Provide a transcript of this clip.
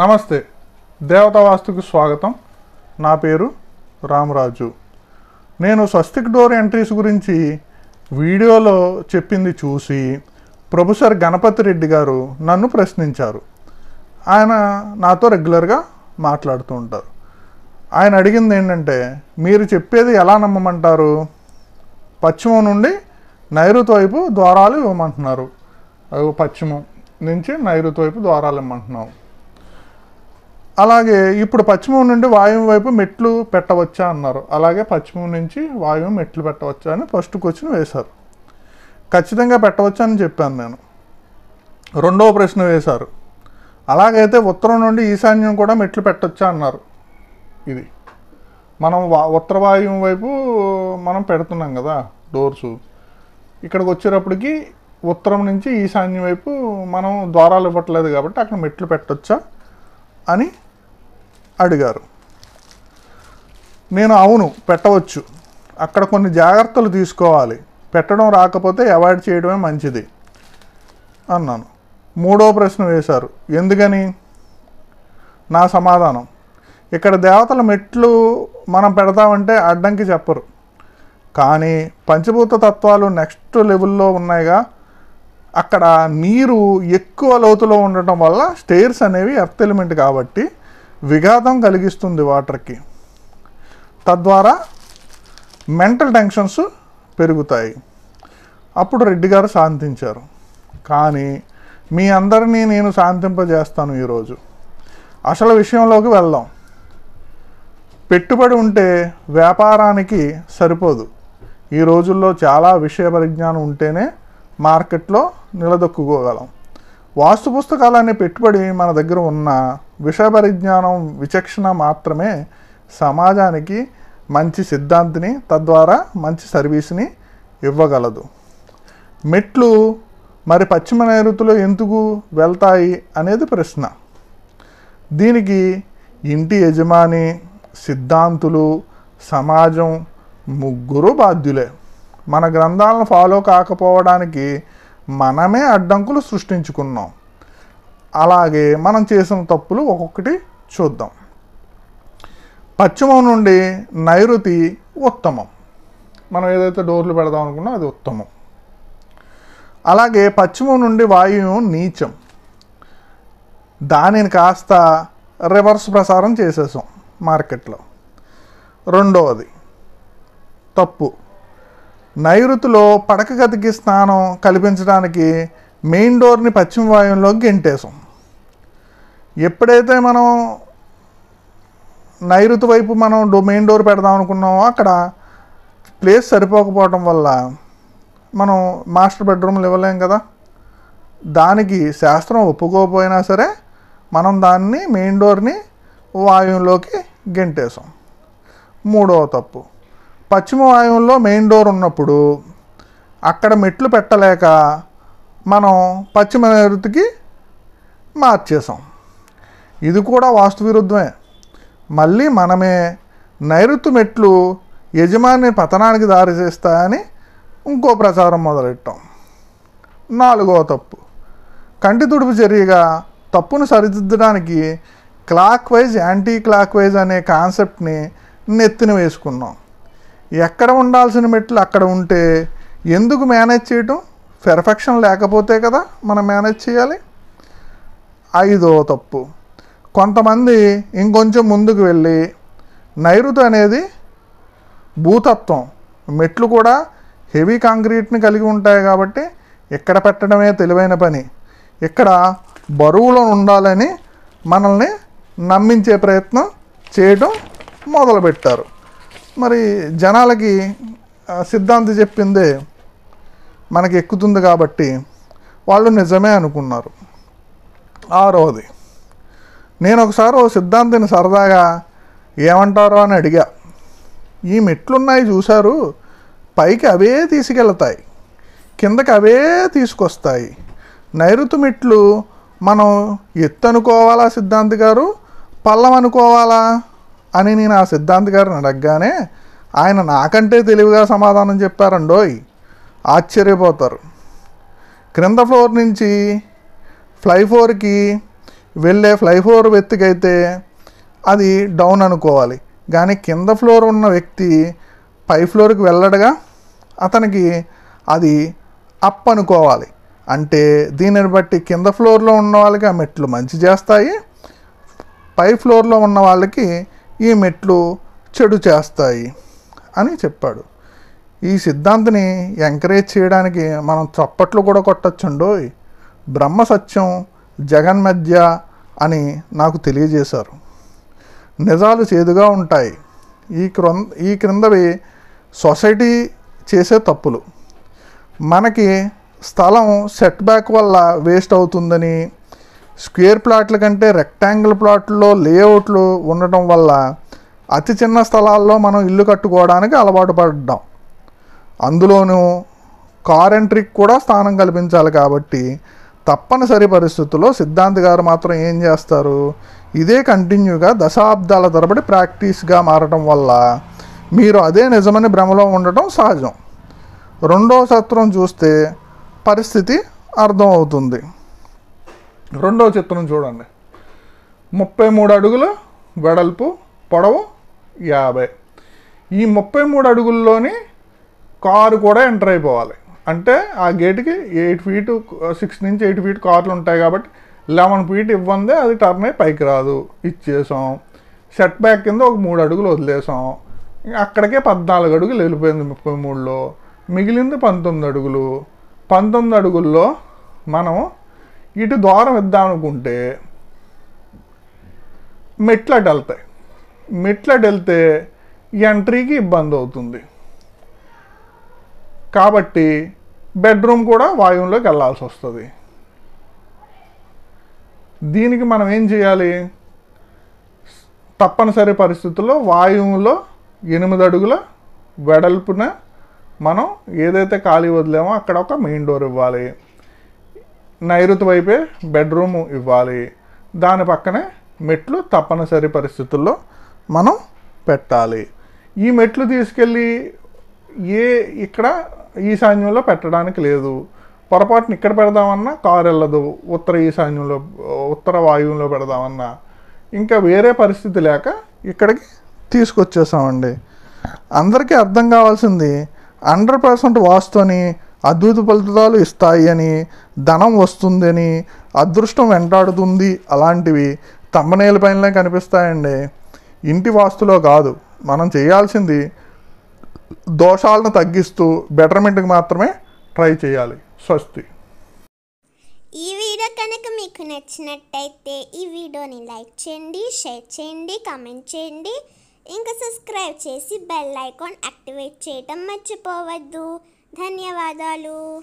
నమస్తే దేవతావాస్తుకు స్వాగతం నా పేరు రామరాజు నేను స్వస్తిక్ డోర్ ఎంట్రీస్ గురించి వీడియోలో చెప్పింది చూసి ప్రొఫెసర్ గణపతి రెడ్డి గారు నన్ను ప్రశ్నించారు ఆయన నాతో రెగ్యులర్గా మాట్లాడుతూ ఉంటారు ఆయన అడిగింది ఏంటంటే మీరు చెప్పేది ఎలా నమ్మమంటారు పశ్చిమం నుండి నైరుతి వైపు ద్వారాలు ఇవ్వమంటున్నారు పశ్చిమం నుంచి నైరుతి వైపు ద్వారాలు ఇవ్వమంటున్నాము అలాగే ఇప్పుడు పశ్చిమం నుండి వాయువు వైపు మెట్లు పెట్టవచ్చా అన్నారు అలాగే పశ్చిమం నుంచి వాయువు మెట్లు పెట్టవచ్చా అని ఫస్ట్ క్వశ్చన్ వేశారు ఖచ్చితంగా పెట్టవచ్చా అని చెప్పాను నేను రెండవ ప్రశ్న వేశారు అలాగైతే ఉత్తరం నుండి ఈశాన్యం కూడా మెట్లు పెట్టవచ్చా అన్నారు ఇది మనం ఉత్తర వాయువు వైపు మనం పెడుతున్నాం కదా డోర్సు ఇక్కడికి వచ్చేటప్పటికి ఉత్తరం నుంచి ఈశాన్యం వైపు మనం ద్వారాలు ఇవ్వట్లేదు కాబట్టి అక్కడ మెట్లు పెట్టచ్చా అని అడిగారు నేను అవును పెట్టవచ్చు అక్కడ కొన్ని జాగ్రత్తలు తీసుకోవాలి పెట్టడం రాకపోతే అవాయిడ్ చేయడమే మంచిది అన్నాను మూడో ప్రశ్న వేశారు ఎందుకని నా సమాధానం ఇక్కడ దేవతల మెట్లు మనం పెడతామంటే అడ్డంకి చెప్పరు కానీ పంచభూత తత్వాలు నెక్స్ట్ లెవెల్లో ఉన్నాయిగా అక్కడ నీరు ఎక్కువ లోతులో ఉండటం వల్ల స్టేర్స్ అనేవి ఎర్త్ ఎలిమెంట్ కాబట్టి విఘాతం కలిగిస్తుంది వాటర్కి తద్వారా మెంటల్ టెన్షన్స్ పెరుగుతాయి అప్పుడు రెడ్డి గారు శాంతించారు కానీ మీ అందరినీ నేను శాంతింపజేస్తాను ఈరోజు అసలు విషయంలోకి వెళ్దాం పెట్టుబడి ఉంటే వ్యాపారానికి సరిపోదు ఈ రోజుల్లో చాలా విషయ పరిజ్ఞానం ఉంటేనే మార్కెట్లో నిలదొక్కుకోగలం వాస్తు పుస్తకాలనే పెట్టుబడి మన దగ్గర ఉన్న విషపరిజ్ఞానం విచక్షణ మాత్రమే సమాజానికి మంచి సిద్ధాంతిని తద్వారా మంచి సర్వీస్ని ఇవ్వగలదు మెట్లు మరి పశ్చిమ నైరుతులు ఎందుకు వెళ్తాయి అనేది ప్రశ్న దీనికి ఇంటి యజమాని సిద్ధాంతులు సమాజం ముగ్గురు బాధ్యులే మన గ్రంథాలను ఫాలో కాకపోవడానికి మనమే అడ్డంకులు సృష్టించుకున్నాం అలాగే మనం చేసిన తప్పులు ఒక్కొక్కటి చూద్దాం పశ్చిమం నుండి నైరుతి ఉత్తమం మనం ఏదైతే డోర్లు పెడదాం అనుకున్నా అది ఉత్తమం అలాగే పశ్చిమం నుండి వాయువు నీచం దానిని కాస్త రివర్స్ ప్రసారం చేసేసాం మార్కెట్లో రెండవది తప్పు నైరుతిలో పడక గదికి స్నానం కల్పించడానికి మెయిన్ డోర్ని పశ్చిమ వాయువులోకి గెంటేసాం ఎప్పుడైతే మనం నైరుతి వైపు మనం డో మెయిన్ డోర్ పెడదాం అనుకున్నామో అక్కడ ప్లేస్ సరిపోకపోవటం వల్ల మనం మాస్టర్ బెడ్రూమ్లు ఇవ్వలేం కదా దానికి శాస్త్రం ఒప్పుకోకపోయినా సరే మనం దాన్ని మెయిన్ డోర్ని వాయువులోకి గెంటేసాం మూడవ తప్పు పశ్చిమ వాయువులో మెయిన్ డోర్ ఉన్నప్పుడు అక్కడ మెట్లు పెట్టలేక మనం పశ్చిమ నైరుతికి మార్చేసాం ఇది కూడా వాస్తు విరుద్ధమే మళ్ళీ మనమే నైరుతు మెట్లు యజమాని పతనానికి దారి చేస్తాయని ఇంకో ప్రచారం మొదలెట్టాం నాలుగో తప్పు కంటి తుడుపు చర్యగా తప్పును సరిదిద్దడానికి clockwise anticlockwise అనే కాన్సెప్ట్ని నెత్తిన వేసుకున్నాం ఎక్కడ ఉండాల్సిన మెట్లు అక్కడ ఉంటే ఎందుకు మేనేజ్ చేయటం పెర్ఫెక్షన్ లేకపోతే కదా మనం మేనేజ్ చేయాలి ఐదో తప్పు కొంతమంది ఇంకొంచెం ముందుకు వెళ్ళి నైరుతి అనేది భూతత్వం మెట్లు కూడా హెవీ కాంక్రీట్ని కలిగి ఉంటాయి కాబట్టి ఎక్కడ పెట్టడమే తెలివైన పని ఇక్కడ బరువులో ఉండాలని మనల్ని నమ్మించే ప్రయత్నం చేయటం మొదలుపెట్టారు మరి జనాలకి సిద్ధాంతి చెప్పిందే మనకి ఎక్కుతుంది కాబట్టి వాళ్ళు నిజమే అనుకున్నారు ఆరవది నేను ఒకసారి ఓ సిద్ధాంతిని సరదాగా ఏమంటారో అని అడిగా ఈ మెట్లున్నాయి చూశారు పైకి అవే తీసుకెళ్తాయి కిందకి అవే తీసుకొస్తాయి నైరుతి మెట్లు మనం ఎత్తు అనుకోవాలా సిద్ధాంతి గారు పల్లం అనుకోవాలా అని నేను ఆ సిద్ధాంత్ గారిని అడగగానే ఆయన నాకంటే తెలివిగా సమాధానం చెప్పారండోయ్ ఆశ్చర్యపోతారు క్రింద ఫ్లోర్ నుంచి ఫ్లై ఫ్లోర్కి వెళ్ళే ఫ్లై ఫ్లోర్ వ్యక్తికైతే అది డౌన్ అనుకోవాలి కానీ కింద ఫ్లోర్ ఉన్న వ్యక్తి పై ఫ్లోర్కి వెళ్ళడగా అతనికి అది అప్ అనుకోవాలి అంటే దీనిని బట్టి కింద ఫ్లోర్లో ఉన్న వాళ్ళకి ఆ మెట్లు మంచి చేస్తాయి పై ఫ్లోర్లో ఉన్న వాళ్ళకి ఈ మెట్లు చెడు చేస్తాయి అని చెప్పాడు ఈ సిద్ధాంతిని ఎంకరేజ్ చేయడానికి మనం చప్పట్లు కూడా కొట్టచ్చండోయ్ బ్రహ్మ సత్యం జగన్ మధ్య అని నాకు తెలియజేశారు నిజాలు చేదుగా ఉంటాయి ఈ క్రొంద ఈ క్రిందవి సొసైటీ చేసే తప్పులు మనకి స్థలం సెట్ బ్యాక్ వల్ల వేస్ట్ అవుతుందని స్క్వేర్ ప్లాట్ల కంటే రెక్టాంగిల్ ప్లాట్లో లేఅవుట్లు ఉండటం వల్ల అతి చిన్న స్థలాల్లో మనం ఇల్లు కట్టుకోవడానికి అలవాటు పడ్డాం అందులోనూ కార్ ఎంట్రీకి కూడా స్థానం కల్పించాలి కాబట్టి తప్పనిసరి పరిస్థితుల్లో సిద్ధాంత్ గారు మాత్రం ఏం చేస్తారు ఇదే కంటిన్యూగా దశాబ్దాల తరబడి ప్రాక్టీస్గా మారటం వల్ల మీరు అదే నిజమని భ్రమలో ఉండటం సహజం రెండవ సత్రం చూస్తే పరిస్థితి అర్థమవుతుంది రెండవ చిత్రం చూడండి ముప్పై మూడు అడుగులు వెడల్పు పొడవు యాభై ఈ ముప్పై మూడు అడుగుల్లోని కారు కూడా ఎంటర్ అయిపోవాలి అంటే ఆ గేట్కి ఎయిట్ ఫీట్ సిక్స్ నుంచి ఎయిట్ ఫీట్ కార్లు ఉంటాయి కాబట్టి లెవెన్ ఫీట్ ఇవ్వందే అది టర్న్ అయ్యి పైకి రాదు ఇచ్చేసాం సెట్ బ్యాక్ కింద ఒక మూడు అడుగులు వదిలేసాం అక్కడికే పద్నాలుగు అడుగులు వెళ్ళిపోయింది ముప్పై మూడులో మిగిలింది పంతొమ్మిది అడుగులు పంతొమ్మిది అడుగుల్లో మనం ఇటు దూరం ఇద్దామనుకుంటే మెట్ల వెళ్తాయి మెట్ల వెళ్తే ఎంట్రీకి ఇబ్బంది అవుతుంది కాబట్టి బెడ్రూమ్ కూడా వాయువులోకి వెళ్ళాల్సి వస్తుంది దీనికి మనం ఏం చేయాలి తప్పనిసరి పరిస్థితుల్లో వాయువులో ఎనిమిది అడుగుల వెడల్పున మనం ఏదైతే ఖాళీ వదిలేమో అక్కడ ఒక మెయిన్ డోర్ ఇవ్వాలి నైరుతి వైపే బెడ్రూమ్ ఇవ్వాలి దాని పక్కనే మెట్లు తప్పనిసరి పరిస్థితుల్లో మనం పెట్టాలి ఈ మెట్లు తీసుకెళ్ళి ఏ ఇక్కడ ఈశాన్యంలో పెట్టడానికి లేదు పొరపాటున ఇక్కడ పెడదామన్నా కారు వెళ్ళదు ఉత్తర ఈశాన్యంలో ఉత్తర వాయువులో పెడదామన్నా ఇంకా వేరే పరిస్థితి లేక ఇక్కడికి తీసుకొచ్చేసామండి అందరికీ అర్థం కావాల్సింది హండ్రెడ్ పర్సెంట్ వాస్తుని అద్భుత ఫలితాలు ఇస్తాయి అని ధనం వస్తుందని అదృష్టం వెంటాడుతుంది అలాంటివి తమ్మనేల పైనలే కనిపిస్తాయండి ఇంటి వాస్తులో కాదు మనం చేయాల్సింది దోషాలను తగ్గిస్తూ బెటర్మెంట్కి మాత్రమే ట్రై చేయాలి స్వస్తి ఈ వీడియో కనుక మీకు నచ్చినట్టయితే ఈ వీడియోని లైక్ చేయండి షేర్ చేయండి కామెంట్ చేయండి ఇంకా సబ్స్క్రైబ్ చేసి బెల్ ఐకాన్ యాక్టివేట్ చేయటం మర్చిపోవద్దు धन्यवाद